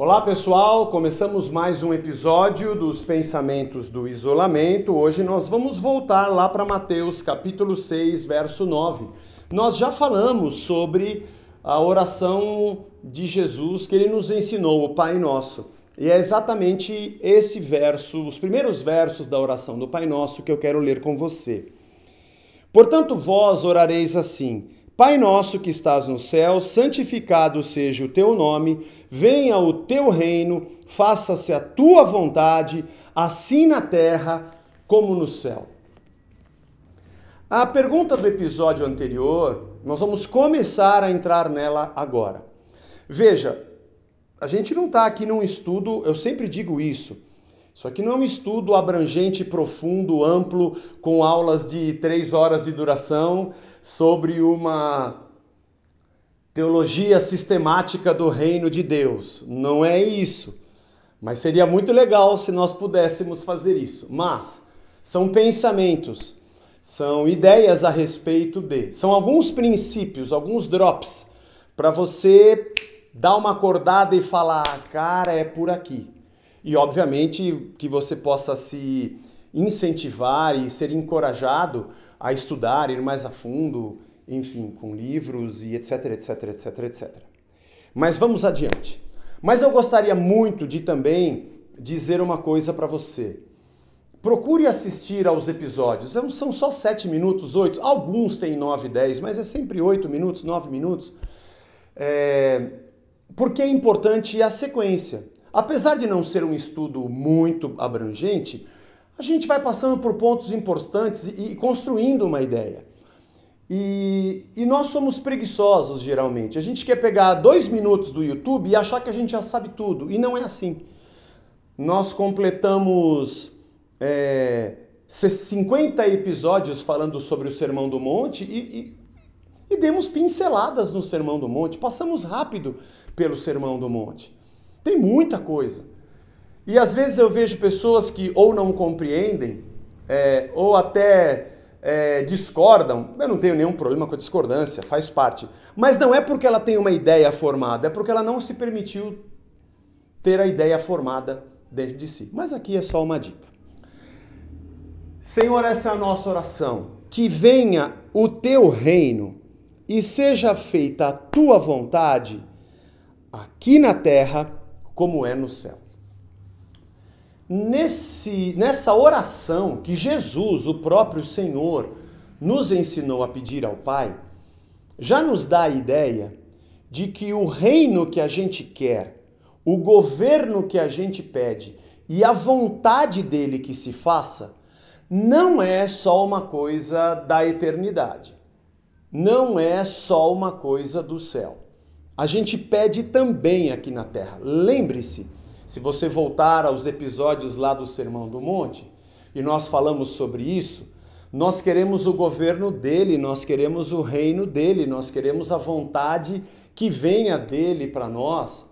Olá pessoal, começamos mais um episódio dos Pensamentos do Isolamento. Hoje nós vamos voltar lá para Mateus capítulo 6, verso 9. Nós já falamos sobre a oração de Jesus que ele nos ensinou, o Pai Nosso. E é exatamente esse verso, os primeiros versos da oração do Pai Nosso que eu quero ler com você. Portanto, vós orareis assim: Pai nosso que estás no céu, santificado seja o teu nome, venha o teu reino, faça-se a tua vontade, assim na terra como no céu. A pergunta do episódio anterior, nós vamos começar a entrar nela agora. Veja, a gente não está aqui num estudo, eu sempre digo isso. Isso aqui não é um estudo abrangente, profundo, amplo, com aulas de três horas de duração sobre uma teologia sistemática do reino de Deus. Não é isso. Mas seria muito legal se nós pudéssemos fazer isso. Mas são pensamentos, são ideias a respeito de, são alguns princípios, alguns drops para você dar uma acordada e falar, ah, cara, é por aqui. E, obviamente, que você possa se incentivar e ser encorajado a estudar, ir mais a fundo, enfim, com livros e etc, etc, etc, etc. Mas vamos adiante. Mas eu gostaria muito de também dizer uma coisa para você. Procure assistir aos episódios. É são só 7 minutos, 8. Alguns têm 9, 10, mas é sempre 8 minutos, 9 minutos. É... Porque é importante a sequência. Apesar de não ser um estudo muito abrangente, a gente vai passando por pontos importantes e, construindo uma ideia. E, e, nós somos preguiçosos geralmente. A gente quer pegar dois minutos do YouTube e achar que a gente já sabe tudo. E não é assim. Nós completamos é, 50 episódios falando sobre o Sermão do Monte e, e, e demos pinceladas no Sermão do Monte. Passamos rápido pelo Sermão do Monte. Tem muita coisa. E às vezes eu vejo pessoas que ou não compreendem, é, ou até é, discordam. Eu não tenho nenhum problema com a discordância, faz parte. Mas não é porque ela tem uma ideia formada, é porque ela não se permitiu ter a ideia formada dentro de si. Mas aqui é só uma dica. Senhor, essa é a nossa oração. Que venha o teu reino e seja feita a tua vontade aqui na terra como é no céu. Nesse, nessa oração que Jesus, o próprio Senhor, nos ensinou a pedir ao Pai, já nos dá a ideia de que o reino que a gente quer, o governo que a gente pede e a vontade dele que se faça, não é só uma coisa da eternidade, não é só uma coisa do céu a gente pede também aqui na terra. Lembre-se, se você voltar aos episódios lá do Sermão do Monte, e nós falamos sobre isso, nós queremos o governo dele, nós queremos o reino dele, nós queremos a vontade que venha dele para nós.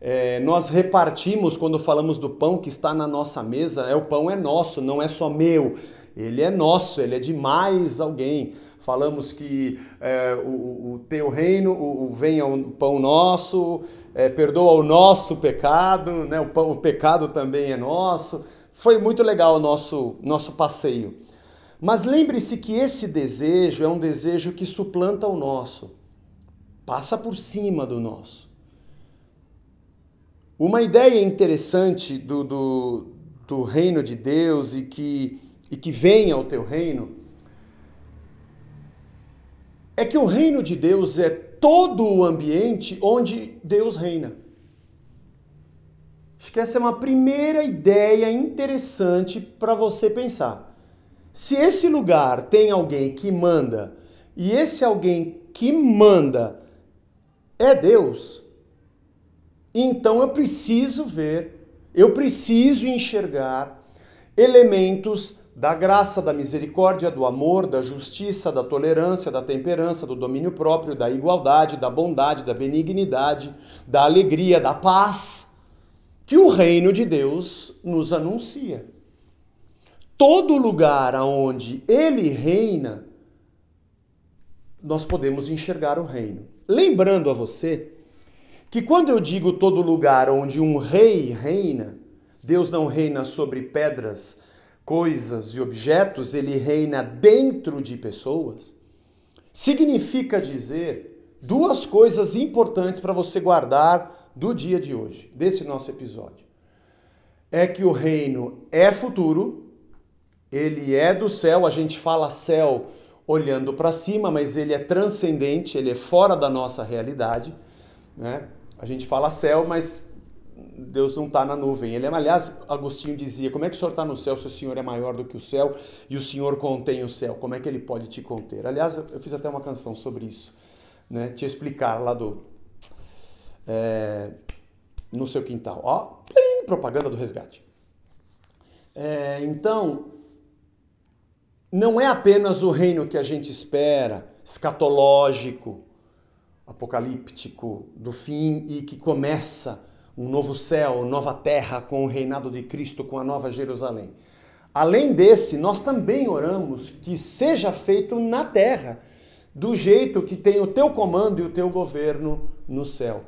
É, nós repartimos quando falamos do pão que está na nossa mesa, é o pão é nosso, não é só meu. Ele é nosso, ele é de mais alguém. Falamos que é, o, o, teu reino, o, o venha o pão nosso, é, perdoa o nosso pecado, né? o, pão, o pecado também é nosso. Foi muito legal o nosso, nosso passeio. Mas lembre-se que esse desejo é um desejo que suplanta o nosso, passa por cima do nosso. Uma ideia interessante do, do, do reino de Deus e que, e que venha o teu reino é que o reino de Deus é todo o ambiente onde Deus reina. Acho que essa é uma primeira ideia interessante para você pensar. Se esse lugar tem alguém que manda e esse alguém que manda é Deus, então eu preciso ver, eu preciso enxergar elementos da graça, da misericórdia, do amor, da justiça, da tolerância, da temperança, do domínio próprio, da igualdade, da bondade, da benignidade, da alegria, da paz, que o reino de Deus nos anuncia. Todo lugar onde ele reina, nós podemos enxergar o reino. Lembrando a você que quando eu digo todo lugar onde um rei reina, Deus não reina sobre pedras, coisas e objetos, ele reina dentro de pessoas, significa dizer duas coisas importantes para você guardar do dia de hoje, desse nosso episódio. É que o reino é futuro, ele é do céu, a gente fala céu olhando para cima, mas ele é transcendente, ele é fora da nossa realidade, né? A gente fala céu, mas Deus não está na nuvem. Ele, é, aliás, Agostinho dizia: como é que o Senhor está no céu se o Senhor é maior do que o céu e o Senhor contém o céu? Como é que ele pode te conter? Aliás, eu fiz até uma canção sobre isso, né? Te explicar lá do. É, no seu quintal. Ó, plim, propaganda do resgate. É, então, não é apenas o reino que a gente espera, escatológico, apocalíptico, do fim e que começa um novo céu, nova terra com o reinado de Cristo, com a nova Jerusalém. Além desse, nós também oramos que seja feito na terra, do jeito que tem o teu comando e o teu governo no céu.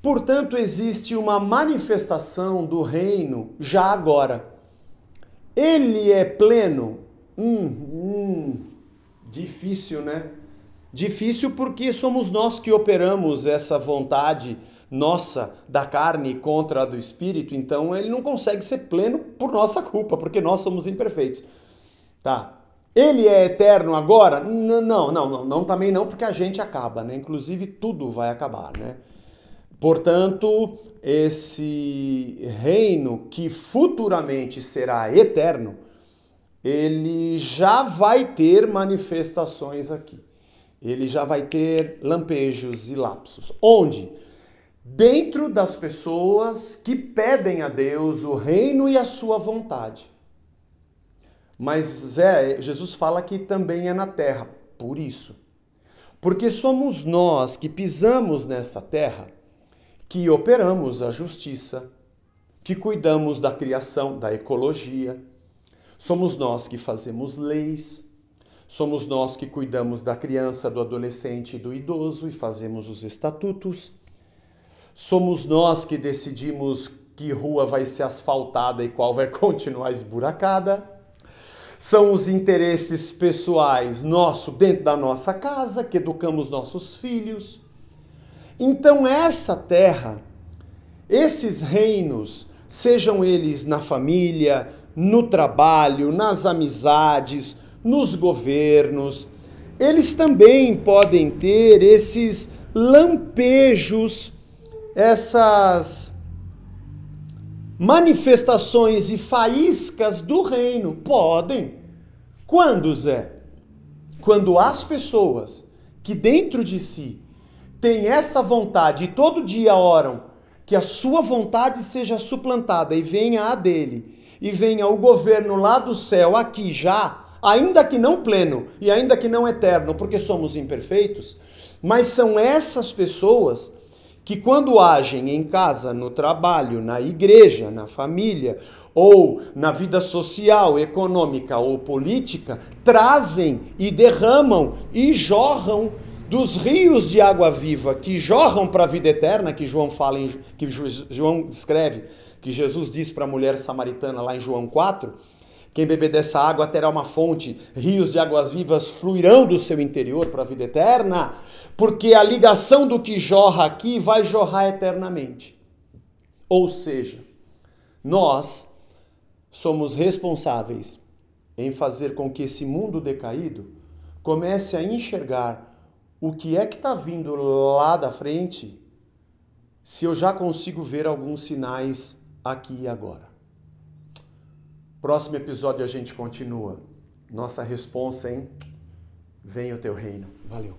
Portanto, existe uma manifestação do reino já agora. Ele é pleno? Hum, hum, difícil, né? Difícil porque somos nós que operamos essa vontade nossa da carne contra a do espírito, então ele não consegue ser pleno por nossa culpa, porque nós somos imperfeitos. Tá? Ele é eterno agora? Não, não, não, não, também não, porque a gente acaba, né? Inclusive tudo vai acabar, né? Portanto, esse reino que futuramente será eterno, ele já vai ter manifestações aqui. Ele já vai ter lampejos e lapsos. Onde? dentro das pessoas que pedem a Deus o reino e a sua vontade. Mas é, Jesus fala que também é na terra, por isso. Porque somos nós que pisamos nessa terra que operamos a justiça, que cuidamos da criação, da ecologia. Somos nós que fazemos leis, somos nós que cuidamos da criança, do adolescente e do idoso e fazemos os estatutos. Somos nós que decidimos que rua vai ser asfaltada e qual vai continuar esburacada. São os interesses pessoais nosso dentro da nossa casa, que educamos nossos filhos. Então essa terra, esses reinos, sejam eles na família, no trabalho, nas amizades, nos governos, eles também podem ter esses lampejos essas manifestações e faíscas do reino? Podem. Quando, Zé? Quando as pessoas que dentro de si têm essa vontade e todo dia oram que a sua vontade seja suplantada e venha a dele, e venha o governo lá do céu aqui já, ainda que não pleno e ainda que não eterno, porque somos imperfeitos, mas são essas pessoas que quando agem em casa, no trabalho, na igreja, na família ou na vida social, econômica ou política, trazem e derramam e jorram dos rios de água viva que jorram para a vida eterna, que João fala em, que João descreve, que Jesus diz para a mulher samaritana lá em João 4, quem beber dessa água terá uma fonte, rios de águas vivas fluirão do seu interior para a vida eterna, porque a ligação do que jorra aqui vai jorrar eternamente. Ou seja, nós somos responsáveis em fazer com que esse mundo decaído comece a enxergar o que é que está vindo lá da frente, se eu já consigo ver alguns sinais aqui e agora. Próximo episódio a gente continua. Nossa resposta, hein? Venha o teu reino. Valeu.